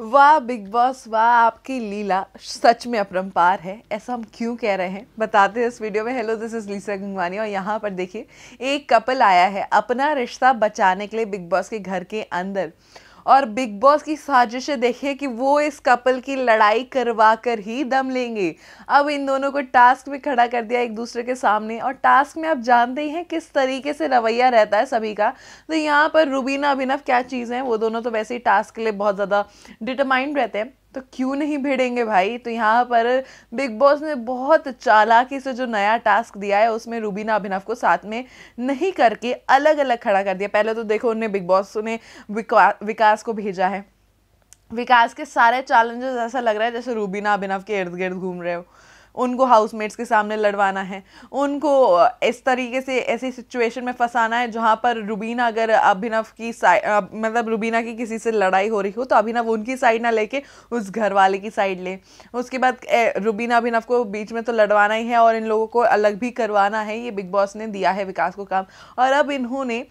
वाह big boss वाह आपकी लीला सच में अपरम्पार है ऐसा हम क्यों कह रहे हैं बताते हैं इस वीडियो में hello this is Lisa Gangwani और यहाँ पर देखिए एक कपल आया है अपना रिश्ता बचाने के लिए बिग बॉस के घर के अंदर और बिग बॉस की साजिशें देखिए कि वो इस कपल की लड़ाई करवा कर ही दम लेंगे अब इन दोनों को टास्क में खड़ा कर दिया एक दूसरे के सामने और टास्क में आप जानते ही हैं किस तरीके से रवैया रहता है सभी का तो यहाँ पर रूबीना अभिनव क्या चीज़ है वो दोनों तो वैसे ही टास्क के लिए बहुत ज़्यादा डिटरमाइंड रहते हैं तो क्यों नहीं भिड़ेंगे भाई तो यहाँ पर बिग बॉस ने बहुत चालाकी से जो नया टास्क दिया है उसमें रूबीना अभिनव को साथ में नहीं करके अलग अलग खड़ा कर दिया पहले तो देखो उन्हें बिग बॉस ने विका, विकास को भेजा है विकास के सारे चैलेंजेस ऐसा लग रहा है जैसे रूबीना अभिनव के इर्द गिर्द घूम रहे हो उनको हाउसमेट्स के सामने लड़वाना है उनको इस तरीके से ऐसी सिचुएशन में फंसाना है जहाँ पर रुबीना अगर अभिनव की साइड मतलब रुबीना की किसी से लड़ाई हो रही हो तो अभिनव उनकी साइड ना लेके उस घर वाले की साइड ले उसके बाद रुबीना अभिनव को बीच में तो लड़वाना ही है और इन लोगों को अलग भी करवाना है ये बिग बॉस ने दिया है विकास को काम और अब इन्होंने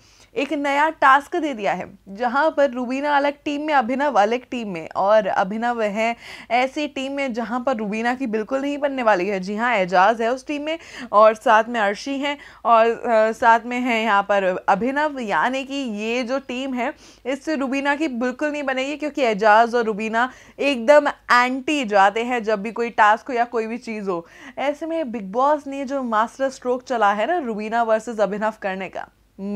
एक नया टास्क दे दिया है जहाँ पर रुबीना अलग टीम में अभिनव अलग टीम में और अभिनव है ऐसी टीम में जहाँ पर रुबीना की बिल्कुल नहीं बनने वाली वाली है जी हाँ एजाज है उस टीम में और साथ में अर्शी हैं और आ, साथ में है यहाँ पर अभिनव यानी कि ये जो टीम है इससे रुबीना की बिल्कुल नहीं बनेगी क्योंकि एजाज और रुबीना एकदम एंटी जाते हैं जब भी कोई टास्क हो या कोई भी चीज़ हो ऐसे में बिग बॉस ने जो मास्टर स्ट्रोक चला है ना रुबीना वर्सेज अभिनव करने का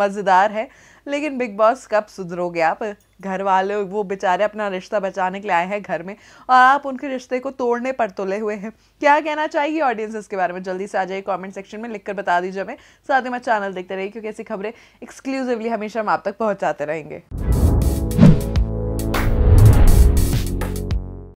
मज़ेदार है लेकिन बिग बॉस कब सुधरोगे आप घर वाले वो बेचारे अपना रिश्ता बचाने के लिए आए हैं घर में और आप उनके रिश्ते को तोड़ने पर तुले हुए हैं क्या कहना चाहिए ऑडियंस इसके बारे में जल्दी से आ जाइए कमेंट सेक्शन में लिखकर बता दीजिए हमें साथ ही मैं चैनल देखते रहिए क्योंकि ऐसी खबरें एक्सक्लूसिवली हमेशा हम आप तक पहुँचाते रहेंगे